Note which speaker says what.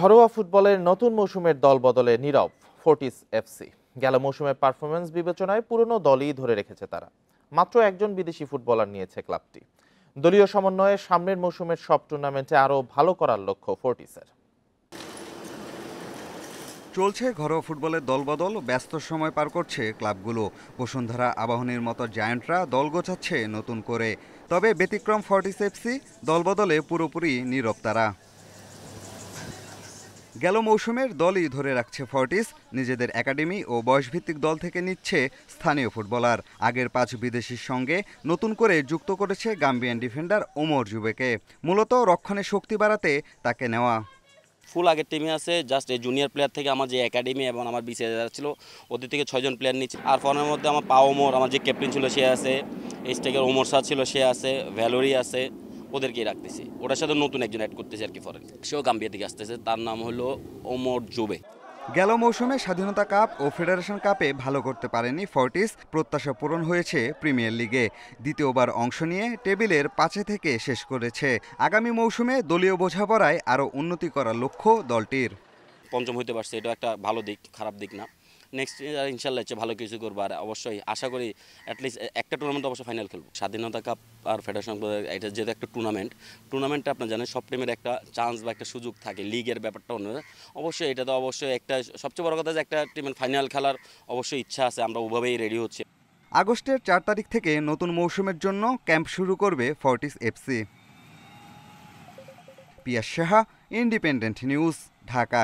Speaker 1: ঘরোয়া ফুটবলের নতুন মৌসুমের দল বদলে নীরব ফোর্টিস এফসি গেল মৌসুমের পারফরমেন্স বিবেচনায় পুরনো দলই ধরে রেখেছে তারা মাত্র একজন বিদেশি ফুটবলার নিয়েছে ক্লাবটি দলীয় সমন্বয়ে সামনের মৌসুমের সব টুর্নামেন্টে আরও ভালো করার লক্ষ্য ফোর্টিসের চলছে ঘরোয়া ফুটবলের দলবদল ব্যস্ত সময় পার করছে
Speaker 2: ক্লাবগুলো বসুন্ধরা আবাহনীর মতো জায়ান্টরা দল গোছাচ্ছে নতুন করে তবে ব্যতিক্রম ফর্টিস এফসি দলবদলে পুরোপুরি নীরব তারা গেল মৌসুমের দলই ধরে রাখছে ফর্টিস নিজেদের একাডেমি ও বয়সভিত্তিক দল থেকে নিচ্ছে স্থানীয় ফুটবলার আগের পাঁচ বিদেশির সঙ্গে নতুন করে যুক্ত করেছে গাম্বিয়ান ডিফেন্ডার ওমর জুবেকে মূলত রক্ষণে শক্তি বাড়াতে তাকে নেওয়া
Speaker 3: ফুল আগের টিমে আছে জাস্ট এই জুনিয়র প্লেয়ার থেকে আমার যে একাডেমি এবং আমার বিসিএস যারা ছিল ওদের থেকে ছয়জন প্লেয়ার নিচ্ছে আর ফর্মের মধ্যে আমার ওমর আমার যে ক্যাপ্টেন ছিল সে আছে স্টেকের ওমর সার ছিল সে আছে ভ্যালোরি আছে ওদেরকেই রাখতেছি ওটার সাথে নতুন একজন অ্যাড করতেছি আর কি ফরেন সেও গাম্বিয়া থেকে আসতেছে তার নাম হলো ওমর জুবে
Speaker 2: গেল মৌসুমে স্বাধীনতা কাপ ও ফেডারেশন কাপে ভালো করতে পারেনি ফর্টিস প্রত্যাশা পূরণ হয়েছে প্রিমিয়ার লিগে দ্বিতীয়বার অংশ নিয়ে টেবিলের পাঁচে থেকে শেষ করেছে আগামী মৌসুমে দলীয় বোঝাপড়ায় আরও উন্নতি করার লক্ষ্য দলটির
Speaker 3: পঞ্চম হইতে পারছে এটা একটা ভালো দিক খারাপ দিক না নেক্সট ইয়ার ইনশাল্লাহ হচ্ছে ভালো কিছু করবো আর অবশ্যই আশা করি অ্যাটলিস্ট একটা টুর্নামেন্ট অবশ্যই ফাইনাল খেলবো স্বাধীনতা কাপ আর ফেডারেশন এটা যেহেতু একটা টুর্নামেন্ট টুর্নামেন্টটা আপনার জানেন সব টিমের একটা চান্স বা একটা সুযোগ থাকে লিগের ব্যাপারটা অন্য অবশ্যই এটা তো অবশ্যই একটা সবচেয়ে বড় কথা যে একটা টিমের ফাইনাল খেলার অবশ্যই ইচ্ছা আছে আমরা ওভাবেই রেডি হচ্ছি
Speaker 2: আগস্টের চার তারিখ থেকে নতুন মৌসুমের জন্য ক্যাম্প শুরু করবে Fortis FC Piyas Saha independent news
Speaker 1: Dhaka